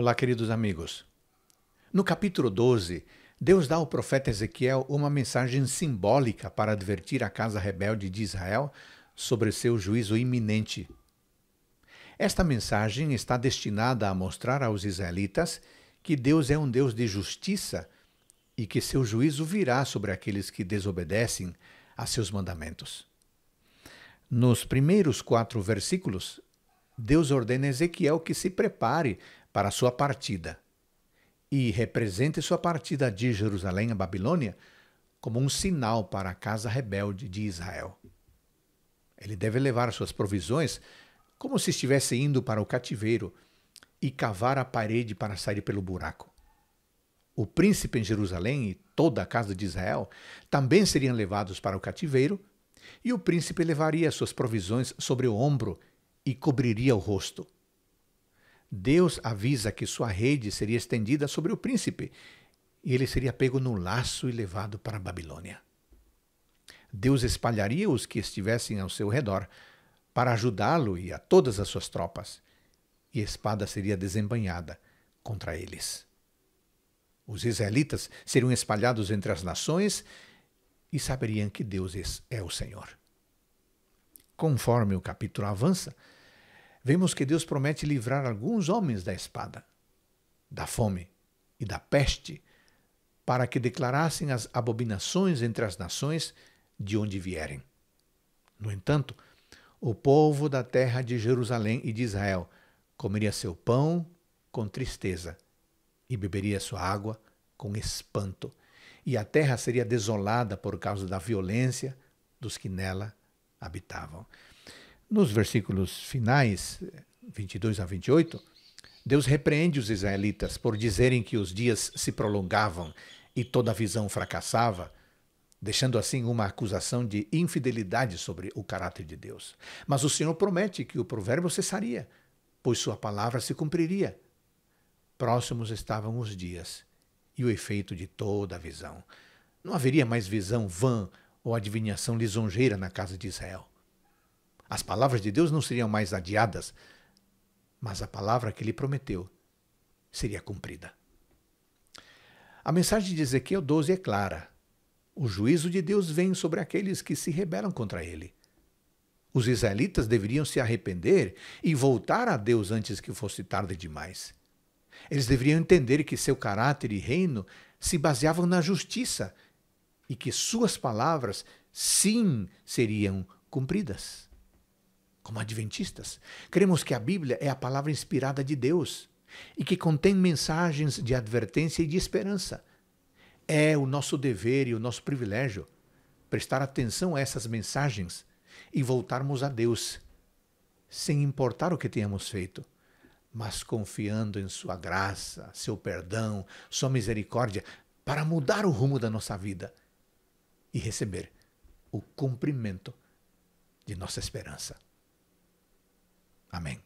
Olá, queridos amigos. No capítulo 12, Deus dá ao profeta Ezequiel uma mensagem simbólica para advertir a casa rebelde de Israel sobre seu juízo iminente. Esta mensagem está destinada a mostrar aos israelitas que Deus é um Deus de justiça e que seu juízo virá sobre aqueles que desobedecem a seus mandamentos. Nos primeiros quatro versículos, Deus ordena a Ezequiel que se prepare para sua partida e represente sua partida de Jerusalém à Babilônia como um sinal para a casa rebelde de Israel. Ele deve levar suas provisões como se estivesse indo para o cativeiro e cavar a parede para sair pelo buraco. O príncipe em Jerusalém e toda a casa de Israel também seriam levados para o cativeiro, e o príncipe levaria suas provisões sobre o ombro e cobriria o rosto. Deus avisa que sua rede seria estendida sobre o príncipe e ele seria pego no laço e levado para a Babilônia. Deus espalharia os que estivessem ao seu redor para ajudá-lo e a todas as suas tropas, e a espada seria desembanhada contra eles. Os israelitas seriam espalhados entre as nações e saberiam que Deus é o Senhor. Conforme o capítulo avança, vemos que Deus promete livrar alguns homens da espada, da fome e da peste, para que declarassem as abominações entre as nações de onde vierem. No entanto, o povo da terra de Jerusalém e de Israel comeria seu pão com tristeza e beberia sua água com espanto, e a terra seria desolada por causa da violência dos que nela habitavam. Nos versículos finais, 22 a 28, Deus repreende os israelitas por dizerem que os dias se prolongavam e toda visão fracassava, deixando assim uma acusação de infidelidade sobre o caráter de Deus. Mas o Senhor promete que o provérbio cessaria, pois sua palavra se cumpriria. Próximos estavam os dias e o efeito de toda a visão. Não haveria mais visão vã ou adivinhação lisonjeira na casa de Israel. As palavras de Deus não seriam mais adiadas, mas a palavra que ele prometeu seria cumprida. A mensagem de Ezequiel 12 é clara. O juízo de Deus vem sobre aqueles que se rebelam contra ele. Os israelitas deveriam se arrepender e voltar a Deus antes que fosse tarde demais. Eles deveriam entender que seu caráter e reino se baseavam na justiça e que suas palavras, sim, seriam cumpridas como adventistas, cremos que a Bíblia é a palavra inspirada de Deus e que contém mensagens de advertência e de esperança. É o nosso dever e o nosso privilégio prestar atenção a essas mensagens e voltarmos a Deus, sem importar o que tenhamos feito, mas confiando em Sua graça, Seu perdão, Sua misericórdia, para mudar o rumo da nossa vida e receber o cumprimento de nossa esperança. Amén.